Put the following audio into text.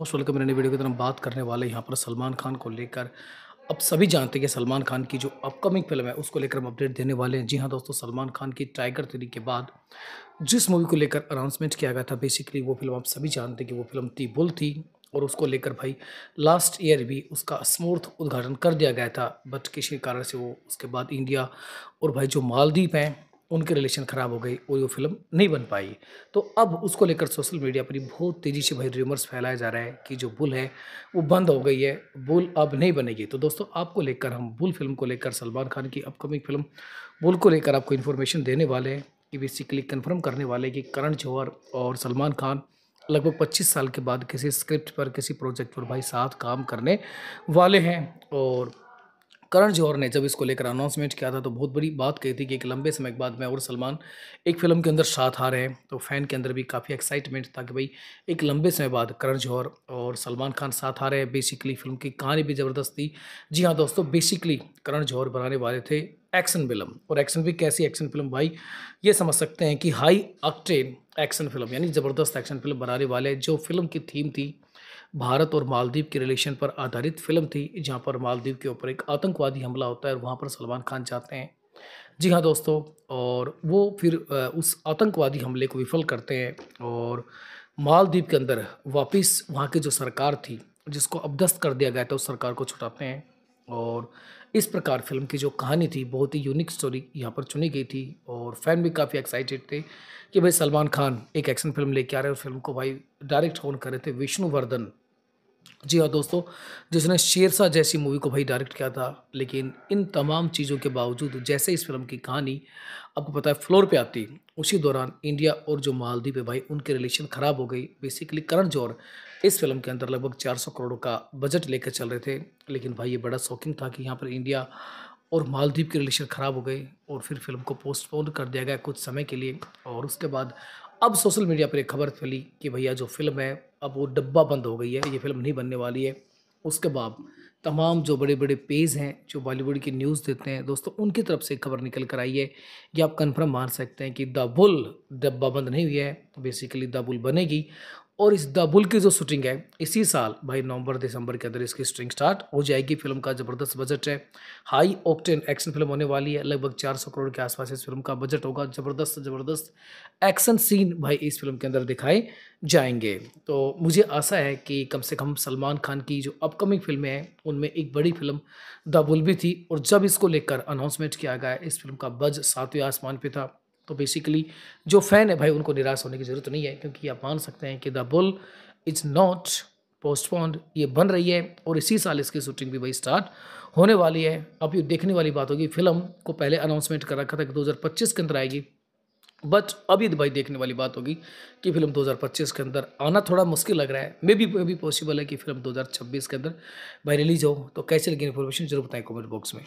most welcome मेरे video की तरफ बात करने वाले यहाँ पर सलमान खान को लेकर अब सभी जानते हैं कि सलमान खान की जो अपकमिंग फिल्म है उसको लेकर हम अपडेट देने वाले हैं जी हाँ दोस्तों सलमान खान की टाइगर थ्री के बाद जिस मूवी को लेकर अनाउंसमेंट किया गया था बेसिकली वो फिल्म आप सभी जानते हैं कि वो फिल्म थी बुल थी और उसको लेकर भाई लास्ट ईयर भी उसका स्मूर्थ उद्घाटन कर दिया गया था बट किसी कारण से वो उसके बाद इंडिया और भाई जो मालदीप हैं उनके रिलेशन ख़राब हो गई और वो फिल्म नहीं बन पाई तो अब उसको लेकर सोशल मीडिया पर बहुत तेज़ी से भाई र्यूमर्स फैलाया जा रहा है कि जो बुल है वो बंद हो गई है बुल अब नहीं बनेगी तो दोस्तों आपको लेकर हम बुल फिल्म को लेकर सलमान खान की अपकमिंग फिल्म बुल को लेकर आपको इन्फॉर्मेशन देने वाले हैं कि बेसिकली कन्फर्म करने वाले कि करण जौहर और सलमान खान लगभग 25 साल के बाद किसी स्क्रिप्ट पर किसी प्रोजेक्ट पर भाई साथ काम करने वाले हैं और करण जौहर ने जब इसको लेकर अनाउंसमेंट किया था तो बहुत बड़ी बात कही थी कि एक लंबे समय के बाद मैं और सलमान एक फिल्म के अंदर साथ आ रहे हैं तो फैन के अंदर भी काफ़ी एक्साइटमेंट था कि भाई एक लंबे समय बाद करण जौहर और सलमान खान साथ आ रहे हैं बेसिकली फिल्म की कहानी भी ज़बरदस्त थी जी हाँ दोस्तों बेसिकली करण जौहर बनाने वाले थे एक्शन फिल्म और एक्शन भी कैसी एक्शन फिल्म भाई ये समझ सकते हैं कि हाई अक्टेन एक्शन फिल्म यानी ज़बरदस्त एक्शन फिल्म बनाने वाले जो फिल्म की थीम थी भारत और मालदीव के रिलेशन पर आधारित फिल्म थी जहाँ पर मालदीव के ऊपर एक आतंकवादी हमला होता है और वहाँ पर सलमान खान जाते हैं जी हाँ दोस्तों और वो फिर उस आतंकवादी हमले को विफल करते हैं और मालदीव के अंदर वापस वहाँ की जो सरकार थी जिसको अबदस्त कर दिया गया था उस सरकार को छुटाते हैं और इस प्रकार फिल्म की जो कहानी थी बहुत ही यूनिक स्टोरी यहाँ पर चुनी गई थी और फैन भी काफ़ी एक्साइटेड थे कि भाई सलमान खान एक एक्शन फिल्म लेके आ रहे हैं और फिल्म को भाई डायरेक्ट फोन कर रहे थे विष्णुवर्धन जी हाँ दोस्तों जिसने शेरशाह जैसी मूवी को भाई डायरेक्ट किया था लेकिन इन तमाम चीज़ों के बावजूद जैसे इस फिल्म की कहानी आपको पता है फ्लोर पे आती उसी दौरान इंडिया और जो मालदीप है भाई उनके रिलेशन ख़राब हो गई बेसिकली करण जौहर इस फिल्म के अंदर लगभग 400 करोड़ का बजट लेकर चल रहे थे लेकिन भाई ये बड़ा शौकिंग था कि यहाँ पर इंडिया और मालदीप के रिलेशन ख़राब हो गए और फिर फिल्म को पोस्टपोन कर दिया गया कुछ समय के लिए और उसके बाद अब सोशल मीडिया पर एक खबर फैली कि भैया जो फिल्म है अब वो डब्बा बंद हो गई है ये फिल्म नहीं बनने वाली है उसके बाद तमाम जो बड़े बड़े पेज हैं जो बॉलीवुड की न्यूज़ देते हैं दोस्तों उनकी तरफ से खबर निकल कर आई है ये आप कंफर्म मान सकते हैं कि द बुल डब्बा बंद नहीं हुई है बेसिकली तो द बुल बनेगी और इस बुल की जो शूटिंग है इसी साल भाई नवंबर दिसंबर के अंदर इसकी शूटिंग स्टार्ट हो जाएगी फिल्म का ज़बरदस्त बजट है हाई ऑक्टेन एक्शन फिल्म होने वाली है लगभग 400 करोड़ के आसपास इस फिल्म का बजट होगा ज़बरदस्त ज़बरदस्त एक्शन सीन भाई इस फिल्म के अंदर दिखाए जाएंगे तो मुझे आशा है कि कम से कम सलमान खान की जो अपकमिंग फिल्में हैं उनमें एक बड़ी फिल्म दबुल भी थी और जब इसको लेकर अनाउंसमेंट किया गया इस फिल्म का बज सातवें आसमान पर था तो बेसिकली जो फ़ैन है भाई उनको निराश होने की ज़रूरत तो नहीं है क्योंकि आप मान सकते हैं कि the Bull is not postponed ये बन रही है और इसी साल इसकी शूटिंग भी भाई स्टार्ट होने वाली है अब ये देखने वाली बात होगी फिल्म को पहले अनाउंसमेंट कर रखा था कि 2025 के अंदर आएगी बट अभी भाई देखने वाली बात होगी कि फिल्म 2025 के अंदर आना थोड़ा मुश्किल लग रहा है maybe maybe possible है कि फिल्म 2026 के अंदर भाई रिलीज हो तो कैसे लगी इन्फॉर्मेशन जरूर बताएं कमेंट बॉक्स में